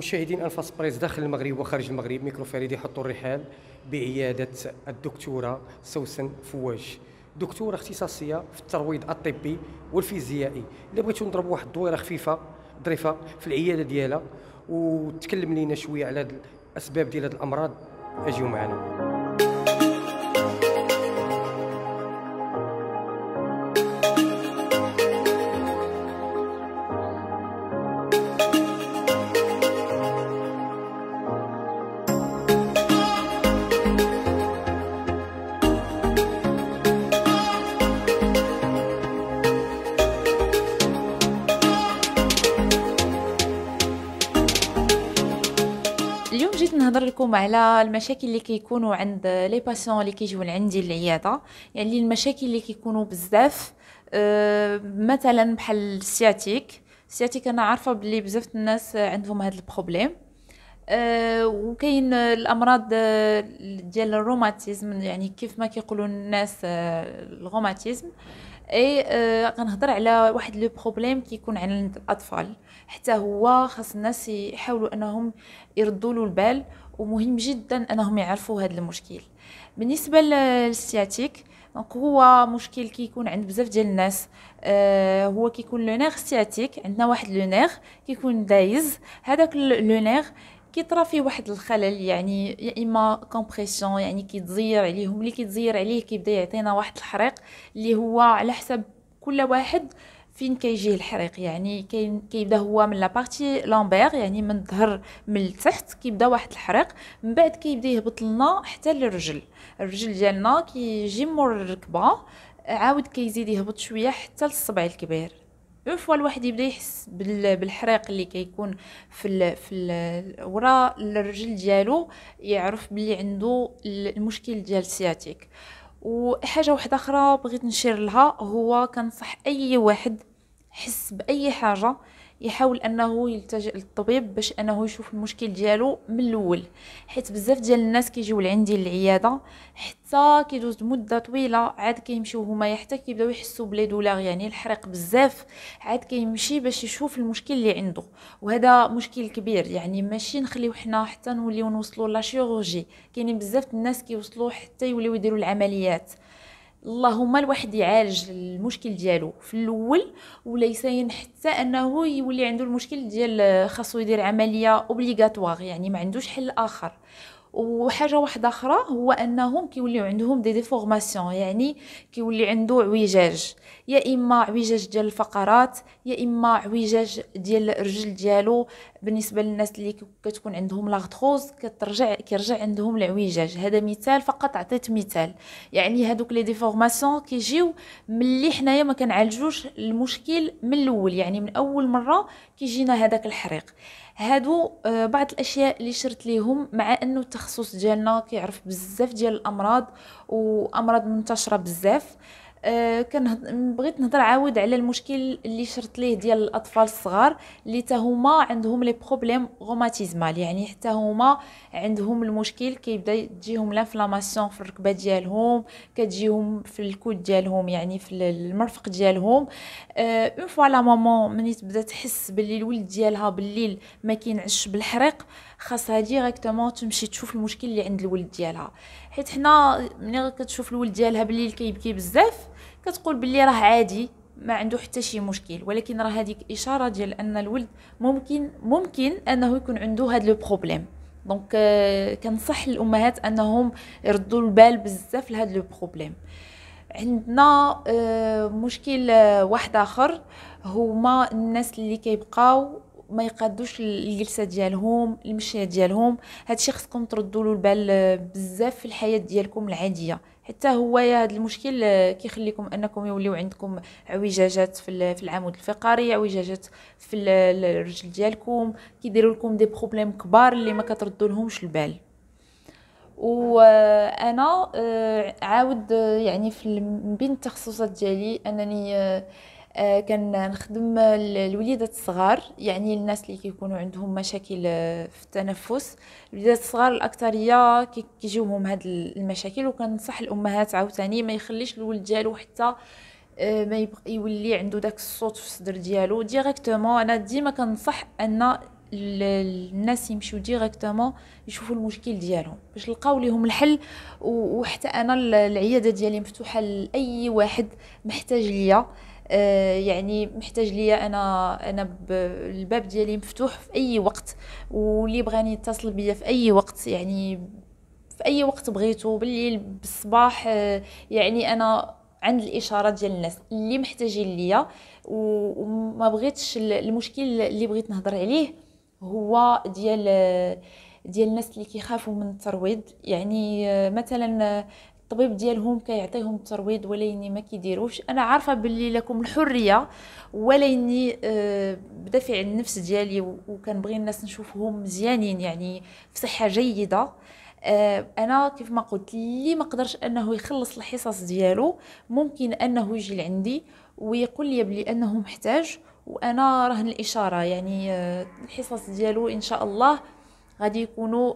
مشاهدين انفاس بريس داخل المغرب وخارج المغرب ميكرو فريد يحطوا الرحال بعياده الدكتوره سوسن فواج دكتوره اختصاصيه في الترويض الطبي والفيزيائي الا بغيتو نضرب واحد الدويره خفيفه ظريفه في العياده ديالها وتكلم لينا شويه على الاسباب ديال هاد الامراض اجيو معنا اليوم جيت نهضر لكم على المشاكل اللي كيكونوا عند لي باسيون اللي كيجيو لعندي العياده يعني المشاكل اللي كيكونوا بزاف أه مثلا بحال السياتيك السياتيك انا عارفه بلي بزاف الناس عندهم هذا البروبليم أه وكاين الامراض آه، ديال الروماتيزم يعني كيف ما كيقولوا الناس آه، الروماتيزم أه اي آه، غنهضر على واحد لو بروبليم كيكون عند الاطفال حتى هو خاص الناس يحاولوا انهم يردوا له البال ومهم جدا انهم يعرفوا هذا المشكل بالنسبه للسياتيك دونك هو مشكل كيكون عند بزاف ديال الناس آه هو كيكون لونيغ سياتيك عندنا واحد لونيغ كيكون دايز هذاك لونيغ كيطرا فيه واحد الخلل يعني يا اما كومبريسيون يعني كيتزير عليهم اللي كيتزير عليه كيبدا يعطينا واحد الحريق اللي هو على حسب كل واحد فين كيجيه الحريق يعني كاين كيبدا هو من بارتي لامبير يعني من الظهر من التحت كيبدا واحد الحريق من بعد كيبدا يهبط لنا حتى للرجل الرجل ديالنا كيجي مور الركبه عاود كيزيد يهبط شويه حتى للصبع الكبير اون فوا الواحد يبدا يحس بالحريق اللي كيكون في الـ في الـ وراء الرجل ديالو يعرف بلي عنده المشكل ديال السياتيك وحاجه واحده اخرى بغيت نشير لها هو كنصح اي واحد حس باي حاجه يحاول انه يلتجئ للطبيب باش انه يشوف المشكل ديالو من الاول حيت بزاف ديال الناس كيجيو لعندي للعياده حتى كيدوز مده طويله عاد كيمشيو هما حتى كيبداو يحسوا بلي دولار يعني الحريق بزاف عاد كيمشي باش يشوف المشكل اللي عنده وهذا مشكل كبير يعني ماشي نخليو حنا حتى نوليو نوصلوا لا شيروجي كاينين بزاف الناس كيوصلوا حتى يوليو يديروا العمليات اللهم الواحد يعالج المشكل ديالو في الاول يساين حتى انه يولي عنده المشكل ديال خاصو يدير عمليه اوبليغاتوار يعني ما عندوش حل اخر وحاجه واحده اخرى هو انهم كيوليو عندهم دي ديفورماسيون يعني كيولي عنده اعوجاج يا اما اعوجاج ديال الفقرات يا اما اعوجاج ديال الرجل ديالو بالنسبه للناس اللي كتكون عندهم لاغتروز كترجع كيرجع عندهم العوجاج هذا مثال فقط عطيت مثال يعني هادوك لي ديفورماسيون كيجيو ملي حنايا ما كنعالجوش المشكل من الاول يعني من اول مره كيجينا هذاك الحريق هادو آه، بعض الاشياء اللي شرت ليهم مع انه التخصص ديالنا كيعرف بزاف ديال الامراض وامراض منتشره بزاف أه كان بغيت نهضر عاود على المشكل اللي شرت ليه ديال الاطفال الصغار اللي حتى هما عندهم لي بروبليم غوماتيزمال يعني حتى هما عندهم المشكل كيبدا تجيهم لافلاماسيون في الركبه ديالهم كتجيهم في الكود ديالهم يعني في المرفق ديالهم اون فوا لا مامون ملي تبدا تحس باللي الولد ديالها بالليل ما كينعش بالحريق خاصها ديريكتومون تمشي تشوف المشكل اللي عند الولد ديالها حيت حنا ملي كتشوف الولد ديالها بالليل كيبكي بزاف كتقول باللي راه عادي ما عنده حتى شي مشكل ولكن راه هذيك اشاره ديال ان الولد ممكن ممكن انه يكون عنده هذا لو بروبليم دونك euh, كنصح الامهات انهم يردوا البال بزاف لهذا لو بروبليم عندنا آه، مشكل آه، واحد اخر هما الناس اللي كيبقاو ما يقادوش الجلسه ديالهم المشيه ديالهم هادشي خصكم تردوا له البال آه، بزاف في الحياه ديالكم العاديه حتى هو هذا المشكل آه، كيخليكم انكم يوليو عندكم اعوجاجات في العمود الفقري اعوجاجات في الرجل ديالكم كيديروا لكم دي بروبليم كبار اللي ما كتردوا لهمش البال وانا آه، عاود يعني في بين التخصصات ديالي انني آه، كنخدم الوليدات الصغار يعني الناس اللي كيكونوا عندهم مشاكل آه، في التنفس الوليدات الصغار الاكثريه كيجيوهم هاد المشاكل وكنصح الامهات عاوتاني ما يخليش الولد ديالو حتى آه، ما يبقى يولي عنده داك الصوت في الصدر ديالو ديريكتومون انا ديما كنصح ان الناس يمشيو ديريكتومون يشوفوا المشكل ديالهم باش لقاو ليهم الحل وحتى انا العياده ديالي مفتوحه لاي واحد محتاج ليا آه، يعني محتاج ليا انا انا الباب ديالي مفتوح في اي وقت واللي بغاني يتصل بيا في اي وقت يعني في اي وقت بغيتو بالليل بالصباح آه، يعني انا عند الاشارات ديال الناس اللي محتاجين ليا وما بغيتش المشكل اللي بغيت نهضر عليه هو ديال ديال الناس اللي كيخافوا من الترويض يعني آه، مثلا الطبيب ديالهم كيعطيهم ولا اني ما كيديروش انا عارفه باللي لكم الحريه اني آه، بدافع النفس ديالي وكنبغي الناس نشوفهم مزيانين يعني في صحه جيده آه، انا كيف ما قلت لي ما قدرش انه يخلص الحصص ديالو ممكن انه يجي لعندي ويقول لي بلي انه محتاج وانا رهن الاشاره يعني آه، الحصص ديالو ان شاء الله غادي يكونوا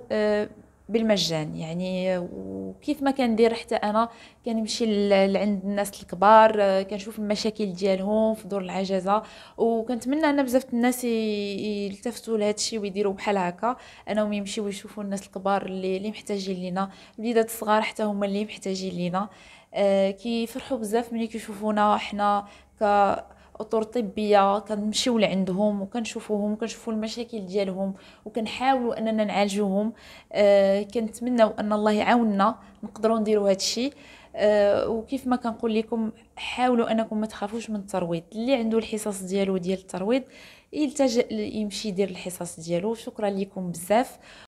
بالمجان يعني وكيف ما كندير حتى انا كنمشي لعند الناس الكبار كنشوف المشاكل ديالهم في دور العجزه وكنتمنى ان بزاف الناس يلتفتوا لهذا الشيء ويديروا بحال هكا انهم يمشيو يشوفوا الناس الكبار اللي, اللي محتاجين لينا وليدات الصغار حتى هما اللي محتاجين لينا آه كيفرحوا بزاف ملي كيشوفونا حنا ك اطر طبيه كنمشيو لعندهم وكنشوفوهم وكنشوفو المشاكل ديالهم وكنحاولوا اننا نعالجوهم أه كنتمناو ان الله يعاوننا نقدروا نديروا هذا الشيء أه وكيف ما كنقول لكم حاولوا انكم ما تخافوش من الترويض اللي عنده الحصص ديالو ديال الترويض يلتجئ يمشي يدير الحصص ديالو شكرا لكم بزاف